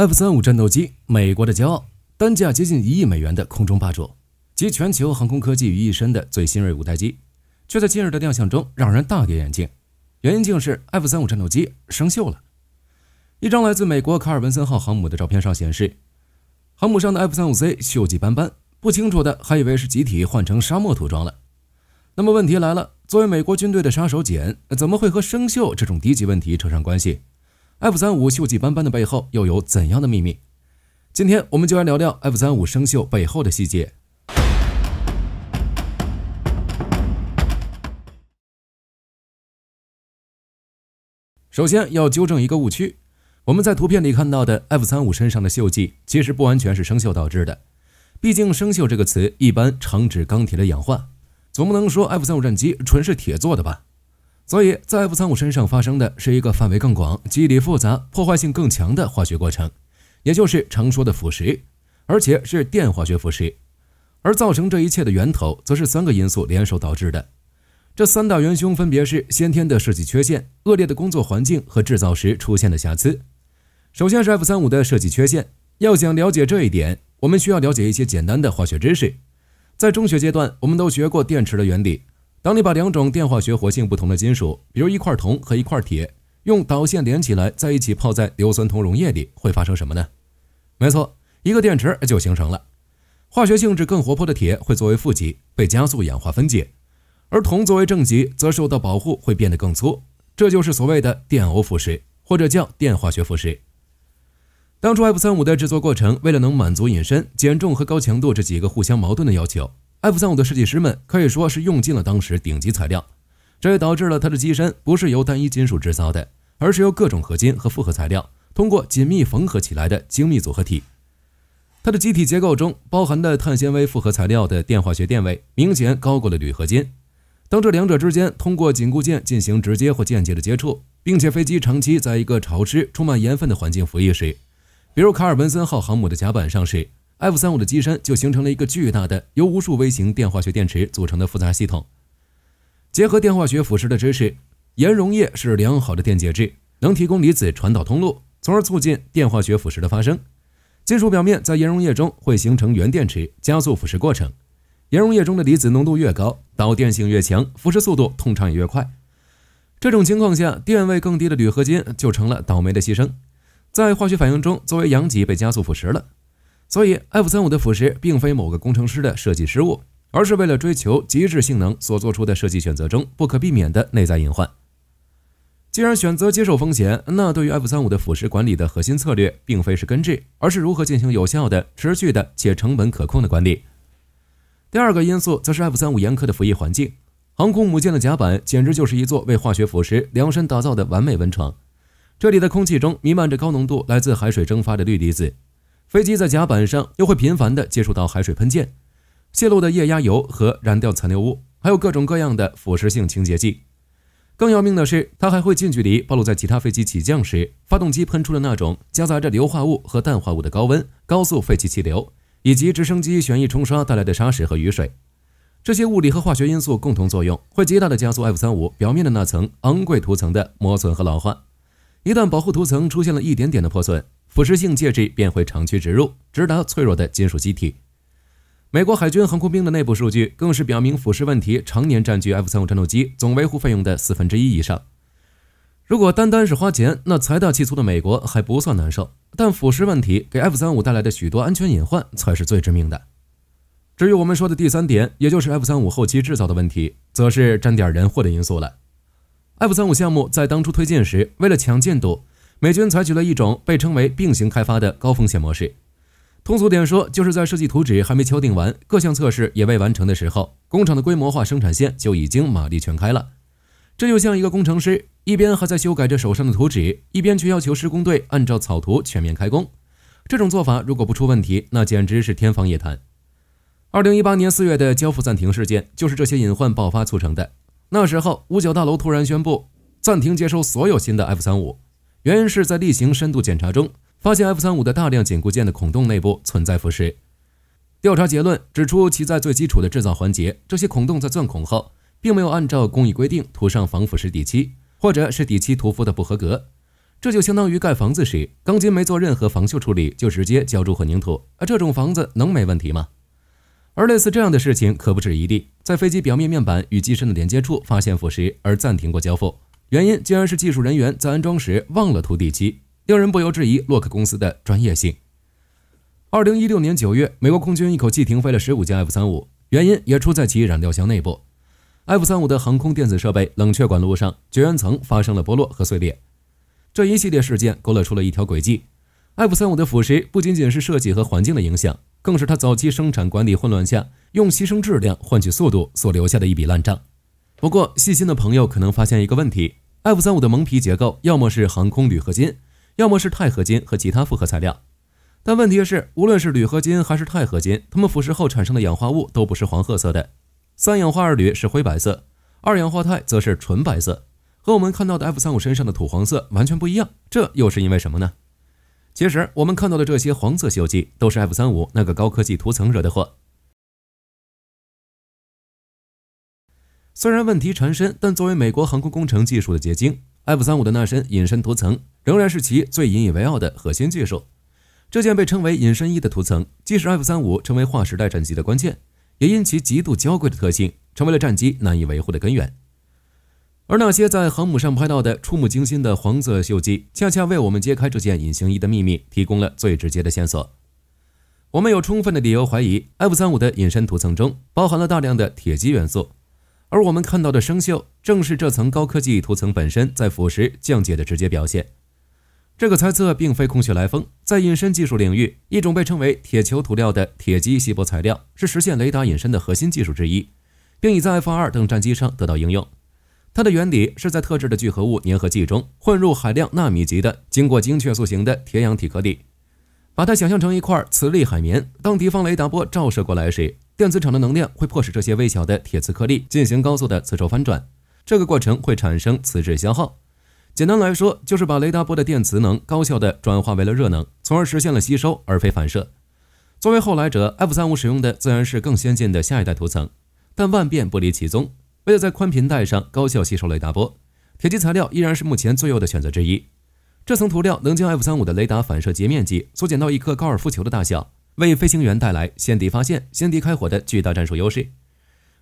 F 三五战斗机，美国的骄傲，单价接近一亿美元的空中霸主，集全球航空科技于一身的最新锐五代机，却在近日的亮相中让人大跌眼镜。原因竟是 F 三五战斗机生锈了。一张来自美国卡尔文森号航母的照片上显示，航母上的 F 三五 C 锈迹斑斑，不清楚的还以为是集体换成沙漠涂装了。那么问题来了，作为美国军队的杀手锏，怎么会和生锈这种低级问题扯上关系？F 三五锈迹斑斑的背后又有怎样的秘密？今天我们就来聊聊 F 三五生锈背后的细节。首先要纠正一个误区，我们在图片里看到的 F 三五身上的锈迹，其实不完全是生锈导致的。毕竟“生锈”这个词一般常指钢铁的氧化，总不能说 F 三五战机纯是铁做的吧？所以在 F 三五身上发生的是一个范围更广、机理复杂、破坏性更强的化学过程，也就是常说的腐蚀，而且是电化学腐蚀。而造成这一切的源头，则是三个因素联手导致的。这三大元凶分别是先天的设计缺陷、恶劣的工作环境和制造时出现的瑕疵。首先是 F 三五的设计缺陷。要想了解这一点，我们需要了解一些简单的化学知识。在中学阶段，我们都学过电池的原理。当你把两种电化学活性不同的金属，比如一块铜和一块铁，用导线连起来，在一起泡在硫酸铜溶液里，会发生什么呢？没错，一个电池就形成了。化学性质更活泼的铁会作为负极，被加速氧化分解，而铜作为正极则受到保护，会变得更粗。这就是所谓的电偶腐蚀，或者叫电化学腐蚀。当初 F 三五的制作过程，为了能满足隐身、减重和高强度这几个互相矛盾的要求。F 三五的设计师们可以说是用尽了当时顶级材料，这也导致了它的机身不是由单一金属制造的，而是由各种合金和复合材料通过紧密缝合起来的精密组合体。它的机体结构中包含的碳纤维复合材料的电化学电位明显高过了铝合金。当这两者之间通过紧固件进行直接或间接的接触，并且飞机长期在一个潮湿、充满盐分的环境服役时，比如卡尔文森号航母的甲板上时。F 三五的机身就形成了一个巨大的由无数微型电化学电池组成的复杂系统。结合电化学腐蚀的知识，盐溶液是良好的电解质，能提供离子传导通路，从而促进电化学腐蚀的发生。金属表面在盐溶液中会形成原电池，加速腐蚀过程。盐溶液中的离子浓度越高，导电性越强，腐蚀速度通常也越快。这种情况下，电位更低的铝合金就成了倒霉的牺牲，在化学反应中作为阳极被加速腐蚀了。所以，F-35 的腐蚀并非某个工程师的设计失误，而是为了追求极致性能所做出的设计选择中不可避免的内在隐患。既然选择接受风险，那对于 F-35 的腐蚀管理的核心策略，并非是根治，而是如何进行有效的、持续的且成本可控的管理。第二个因素则是 F-35 严苛的服役环境。航空母舰的甲板简直就是一座为化学腐蚀量身打造的完美温床，这里的空气中弥漫着高浓度来自海水蒸发的氯离子。飞机在甲板上又会频繁地接触到海水喷溅、泄露的液压油和燃料残留物，还有各种各样的腐蚀性清洁剂。更要命的是，它还会近距离暴露在其他飞机起降时发动机喷出的那种夹杂着硫化物和氮化物的高温高速废气气流，以及直升机旋翼冲刷带来的砂石和雨水。这些物理和化学因素共同作用，会极大的加速 F 三五表面的那层昂贵涂层的磨损和老化。一旦保护涂层出现了一点点的破损，腐蚀性介质便会长驱直入，直达脆弱的金属机体。美国海军航空兵的内部数据更是表明，腐蚀问题常年占据 F 三五战斗机总维护费用的四分之一以上。如果单单是花钱，那财大气粗的美国还不算难受。但腐蚀问题给 F 三五带来的许多安全隐患才是最致命的。至于我们说的第三点，也就是 F 三五后期制造的问题，则是沾点人祸的因素了。F 三五项目在当初推进时，为了抢进度。美军采取了一种被称为“并行开发”的高风险模式，通俗点说，就是在设计图纸还没敲定完、各项测试也未完成的时候，工厂的规模化生产线就已经马力全开了。这就像一个工程师一边还在修改着手上的图纸，一边却要求施工队按照草图全面开工。这种做法如果不出问题，那简直是天方夜谭。二零一八年四月的交付暂停事件就是这些隐患爆发促成的。那时候，五角大楼突然宣布暂停接收所有新的 F 三五。原因是在例行深度检查中，发现 F 三五的大量紧固件的孔洞内部存在腐蚀。调查结论指出，其在最基础的制造环节，这些孔洞在钻孔后，并没有按照工艺规定涂上防腐蚀底漆，或者是底漆涂敷的不合格。这就相当于盖房子时，钢筋没做任何防锈处理就直接浇筑混凝土，而这种房子能没问题吗？而类似这样的事情可不止一例，在飞机表面面板与机身的连接处发现腐蚀，而暂停过交付。原因竟然是技术人员在安装时忘了涂底漆，令人不由质疑洛克公司的专业性。二零一六年九月，美国空军一口气停飞了十五架 F 三五，原因也出在其燃料箱内部。F 三五的航空电子设备冷却管路上绝缘层发生了剥落和碎裂。这一系列事件勾勒出了一条轨迹：F 三五的腐蚀不仅仅是设计和环境的影响，更是它早期生产管理混乱下用牺牲质量换取速度所留下的一笔烂账。不过，细心的朋友可能发现一个问题：F 三五的蒙皮结构要么是航空铝合金，要么是钛合金和其他复合材料。但问题是，无论是铝合金还是钛合金，它们腐蚀后产生的氧化物都不是黄褐色的。三氧化二铝是灰白色，二氧化钛则是纯白色，和我们看到的 F 三五身上的土黄色完全不一样。这又是因为什么呢？其实，我们看到的这些黄色锈迹都是 F 三五那个高科技涂层惹的祸。虽然问题缠身，但作为美国航空工程技术的结晶，F-35 的那身隐身涂层仍然是其最引以为傲的核心技术。这件被称为“隐身衣”的涂层，既是 F-35 成为划时代战机的关键，也因其极度娇贵的特性，成为了战机难以维护的根源。而那些在航母上拍到的触目惊心的黄色锈迹，恰恰为我们揭开这件隐形衣的秘密提供了最直接的线索。我们有充分的理由怀疑，F-35 的隐身涂层中包含了大量的铁基元素。而我们看到的生锈，正是这层高科技涂层本身在腐蚀降解的直接表现。这个猜测并非空穴来风。在隐身技术领域，一种被称为“铁球涂料”的铁基吸波材料，是实现雷达隐身的核心技术之一，并已在 F 二等战机上得到应用。它的原理是在特制的聚合物粘合剂中混入海量纳米级的、经过精确塑形的铁氧体颗粒，把它想象成一块磁力海绵。当敌方雷达波照射过来时，电磁场的能量会迫使这些微小的铁磁颗粒进行高速的磁轴翻转，这个过程会产生磁滞消耗。简单来说，就是把雷达波的电磁能高效的转化为了热能，从而实现了吸收而非反射。作为后来者，F-35 使用的自然是更先进的下一代涂层，但万变不离其宗。为了在宽频带上高效吸收雷达波，铁基材料依然是目前最优的选择之一。这层涂料能将 F-35 的雷达反射截面积缩减到一颗高尔夫球的大小。为飞行员带来先敌发现、先敌开火的巨大战术优势。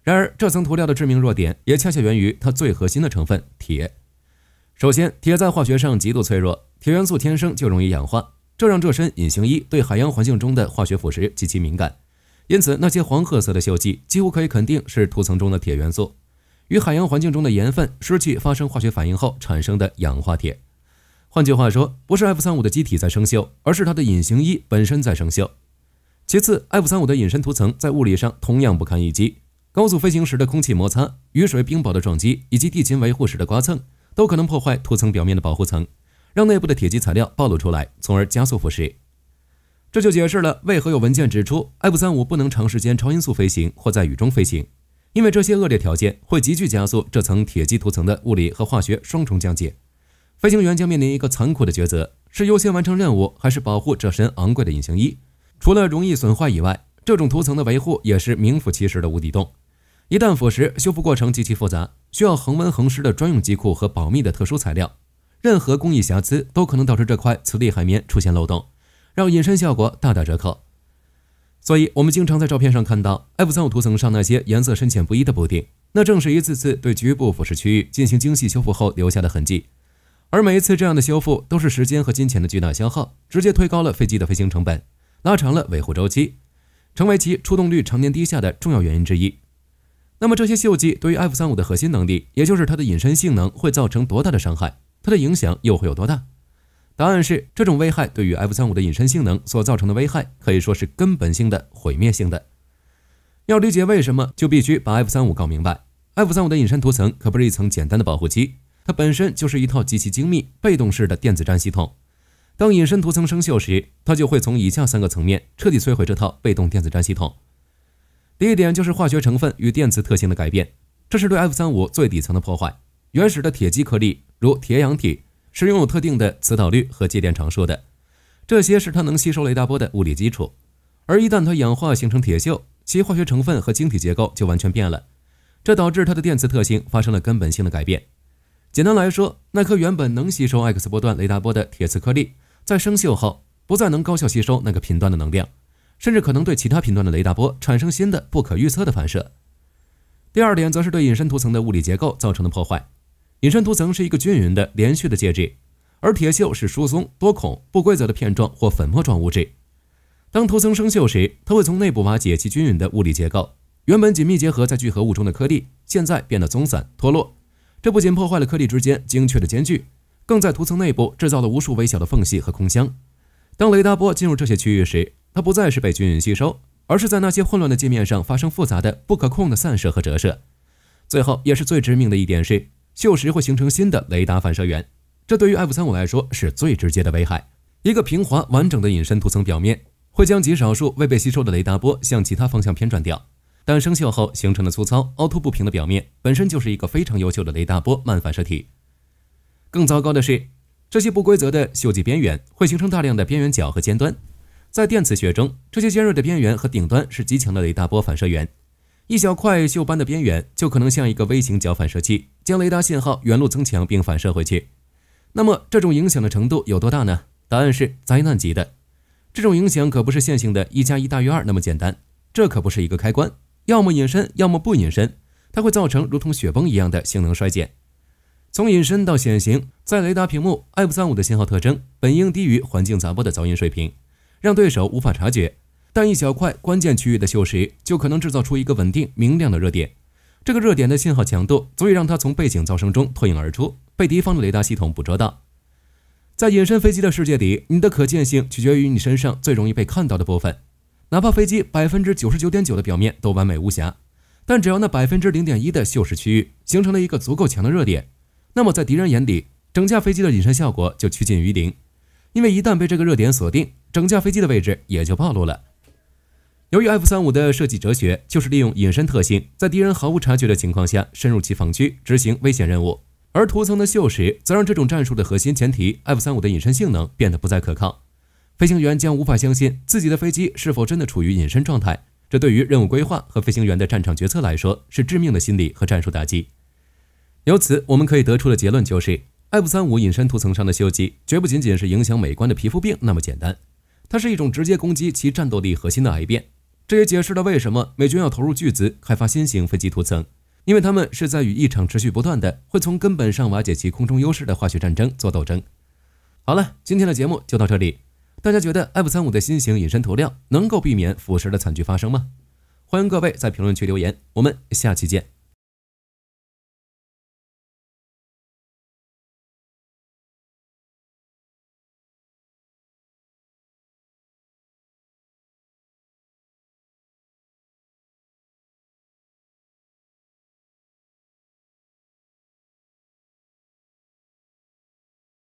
然而，这层涂料的致命弱点也恰恰源于它最核心的成分——铁。首先，铁在化学上极度脆弱，铁元素天生就容易氧化，这让这身隐形衣对海洋环境中的化学腐蚀极其敏感。因此，那些黄褐色的锈迹几乎可以肯定是涂层中的铁元素与海洋环境中的盐分、湿气发生化学反应后产生的氧化铁。换句话说，不是 F 三五的机体在生锈，而是它的隐形衣本身在生锈。其次，F 三五的隐身涂层在物理上同样不堪一击。高速飞行时的空气摩擦、雨水、冰雹的撞击，以及地勤维护时的刮蹭，都可能破坏涂层表面的保护层，让内部的铁基材料暴露出来，从而加速腐蚀。这就解释了为何有文件指出，F 三五不能长时间超音速飞行或在雨中飞行，因为这些恶劣条件会急剧加速这层铁基涂层的物理和化学双重降解。飞行员将面临一个残酷的抉择：是优先完成任务，还是保护这身昂贵的隐形衣？除了容易损坏以外，这种涂层的维护也是名副其实的无底洞。一旦腐蚀，修复过程极其复杂，需要恒温恒湿的专用机库和保密的特殊材料。任何工艺瑕疵都可能导致这块磁力海绵出现漏洞，让隐身效果大打折扣。所以，我们经常在照片上看到 F 三五涂层上那些颜色深浅不一的补丁，那正是一次次对局部腐蚀区域进行精细修复后留下的痕迹。而每一次这样的修复都是时间和金钱的巨大消耗，直接推高了飞机的飞行成本。拉长了维护周期，成为其出动率常年低下的重要原因之一。那么，这些锈迹对于 F 三五的核心能力，也就是它的隐身性能，会造成多大的伤害？它的影响又会有多大？答案是，这种危害对于 F 三五的隐身性能所造成的危害，可以说是根本性的、毁灭性的。要理解为什么，就必须把 F 三五搞明白。F 三五的隐身涂层可不是一层简单的保护漆，它本身就是一套极其精密、被动式的电子战系统。当隐身涂层生锈时，它就会从以下三个层面彻底摧毁这套被动电子战系统。第一点就是化学成分与电磁特性的改变，这是对 F 三五最底层的破坏。原始的铁基颗粒，如铁氧体，是拥有特定的磁导率和介电常数的，这些是它能吸收雷达波的物理基础。而一旦它氧化形成铁锈，其化学成分和晶体结构就完全变了，这导致它的电磁特性发生了根本性的改变。简单来说，那颗原本能吸收 X 波段雷达波的铁磁颗粒。在生锈后，不再能高效吸收那个频段的能量，甚至可能对其他频段的雷达波产生新的不可预测的反射。第二点则是对隐身涂层的物理结构造成的破坏。隐身涂层是一个均匀的连续的介质，而铁锈是疏松、多孔、不规则的片状或粉末状物质。当涂层生锈时，它会从内部瓦解其均匀的物理结构，原本紧密结合在聚合物中的颗粒现在变得松散脱落，这不仅破坏了颗粒之间精确的间距。更在涂层内部制造了无数微小的缝隙和空腔。当雷达波进入这些区域时，它不再是被均匀吸收，而是在那些混乱的界面上发生复杂的、不可控的散射和折射。最后也是最致命的一点是，锈蚀会形成新的雷达反射源，这对于 F 三五来说是最直接的危害。一个平滑完整的隐身涂层表面会将极少数未被吸收的雷达波向其他方向偏转掉，但生锈后形成的粗糙、凹凸不平的表面本身就是一个非常优秀的雷达波慢反射体。更糟糕的是，这些不规则的锈迹边缘会形成大量的边缘角和尖端。在电磁学中，这些尖锐的边缘和顶端是极强的雷达波反射源。一小块锈斑的边缘就可能像一个微型角反射器，将雷达信号原路增强并反射回去。那么，这种影响的程度有多大呢？答案是灾难级的。这种影响可不是线性的，一加一大于二那么简单。这可不是一个开关，要么隐身，要么不隐身。它会造成如同雪崩一样的性能衰减。从隐身到显形，在雷达屏幕，F 三五的信号特征本应低于环境杂波的噪音水平，让对手无法察觉。但一小块关键区域的锈蚀就可能制造出一个稳定明亮的热点。这个热点的信号强度足以让它从背景噪声中脱颖而出，被敌方的雷达系统捕捉到。在隐身飞机的世界里，你的可见性取决于你身上最容易被看到的部分。哪怕飞机百分之九十九点九的表面都完美无瑕，但只要那百分之零点一的锈蚀区域形成了一个足够强的热点。那么，在敌人眼里，整架飞机的隐身效果就趋近于零，因为一旦被这个热点锁定，整架飞机的位置也就暴露了。由于 F 三五的设计哲学就是利用隐身特性，在敌人毫无察觉的情况下深入其防区执行危险任务，而涂层的锈蚀则让这种战术的核心前提 F 三五的隐身性能变得不再可靠，飞行员将无法相信自己的飞机是否真的处于隐身状态。这对于任务规划和飞行员的战场决策来说，是致命的心理和战术打击。由此，我们可以得出的结论就是，F-35 隐身涂层上的锈迹绝不仅仅是影响美观的皮肤病那么简单，它是一种直接攻击其战斗力核心的癌变。这也解释了为什么美军要投入巨资开发新型飞机涂层，因为他们是在与一场持续不断的、会从根本上瓦解其空中优势的化学战争做斗争。好了，今天的节目就到这里，大家觉得 F-35 的新型隐身涂料能够避免腐蚀的惨剧发生吗？欢迎各位在评论区留言，我们下期见。